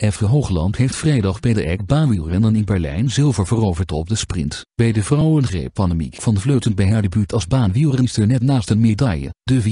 Efke Hoogland heeft vrijdag bij de EK-baanwielrennen in Berlijn zilver veroverd op de sprint. Bij de vrouwen greep Annemiek van Vleuten bij haar debuut als baanwielrenster net naast een medaille. De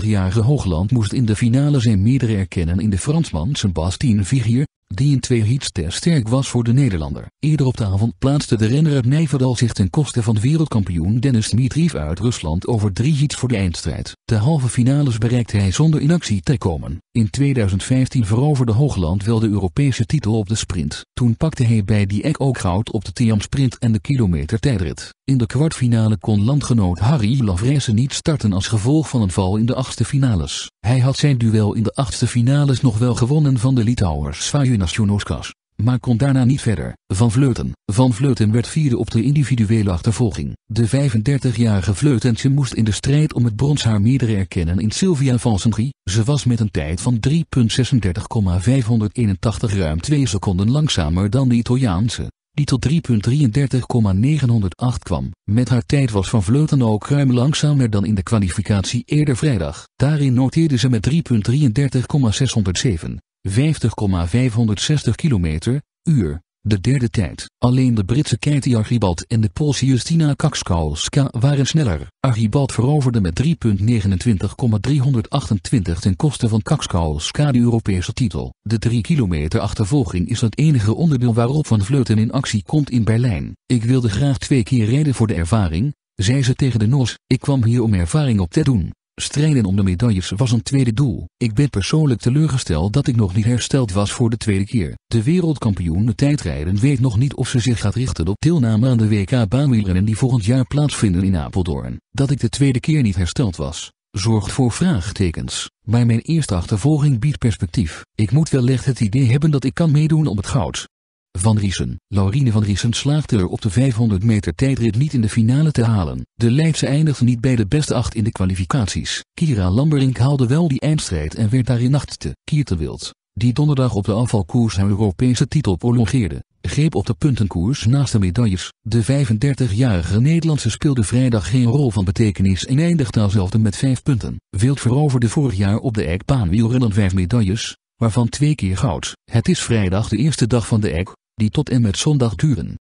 24-jarige Hoogland moest in de finale zijn meerdere erkennen in de Fransman Sebastien Vigier, die in twee heats te sterk was voor de Nederlander. Eerder op de avond plaatste de renner uit Nijverdal zich ten koste van wereldkampioen Dennis Dmitriev uit Rusland over drie heats voor de eindstrijd. De halve finales bereikte hij zonder in actie te komen. In 2015 veroverde Hoogland wel de Europese titel op de sprint. Toen pakte hij bij die ek ook goud op de Tiam sprint en de kilometer tijdrit. In de kwartfinale kon landgenoot Harry Lavrese niet starten als gevolg van een val in de achtste finales. Hij had zijn duel in de achtste finales nog wel gewonnen van de Litouwers Jonoskas, maar kon daarna niet verder. Van Vleuten Van Vleuten werd vierde op de individuele achtervolging. De 35-jarige ze moest in de strijd om het brons haar meerdere erkennen in Sylvia Valsengri. Ze was met een tijd van 3.36,581 ruim 2 seconden langzamer dan de Italiaanse die tot 3.33,908 kwam. Met haar tijd was Van Vleuten ook ruim langzamer dan in de kwalificatie eerder vrijdag. Daarin noteerde ze met 3.33,607, 50,560 km, uur, de derde tijd, alleen de Britse Katie Archibald en de Poolse Justina Kakskowska waren sneller. Archibald veroverde met 3.29,328 ten koste van Kakskowska de Europese titel. De 3 kilometer achtervolging is het enige onderdeel waarop Van Vleuten in actie komt in Berlijn. Ik wilde graag twee keer rijden voor de ervaring, zei ze tegen de Noors. Ik kwam hier om ervaring op te doen. Strijden om de medailles was een tweede doel. Ik ben persoonlijk teleurgesteld dat ik nog niet hersteld was voor de tweede keer. De wereldkampioen tijdrijden weet nog niet of ze zich gaat richten op deelname aan de WK-baanwielrennen die volgend jaar plaatsvinden in Apeldoorn. Dat ik de tweede keer niet hersteld was, zorgt voor vraagtekens. Maar mijn eerste achtervolging biedt perspectief. Ik moet wellicht het idee hebben dat ik kan meedoen om het goud. Van Riesen. Laurine van Riesen slaagde er op de 500 meter tijdrit niet in de finale te halen. De Leidse eindigde niet bij de beste acht in de kwalificaties. Kira Lamberink haalde wel die eindstrijd en werd daarin achtste. te Wild, die donderdag op de afvalkoers haar Europese titel prolongeerde, greep op de puntenkoers naast de medailles. De 35-jarige Nederlandse speelde vrijdag geen rol van betekenis en eindigde alzelfde met 5 punten. Wild veroverde vorig jaar op de Ekbaan wielrennen 5 medailles, waarvan twee keer goud. Het is vrijdag de eerste dag van de EK, die tot en met zondag duren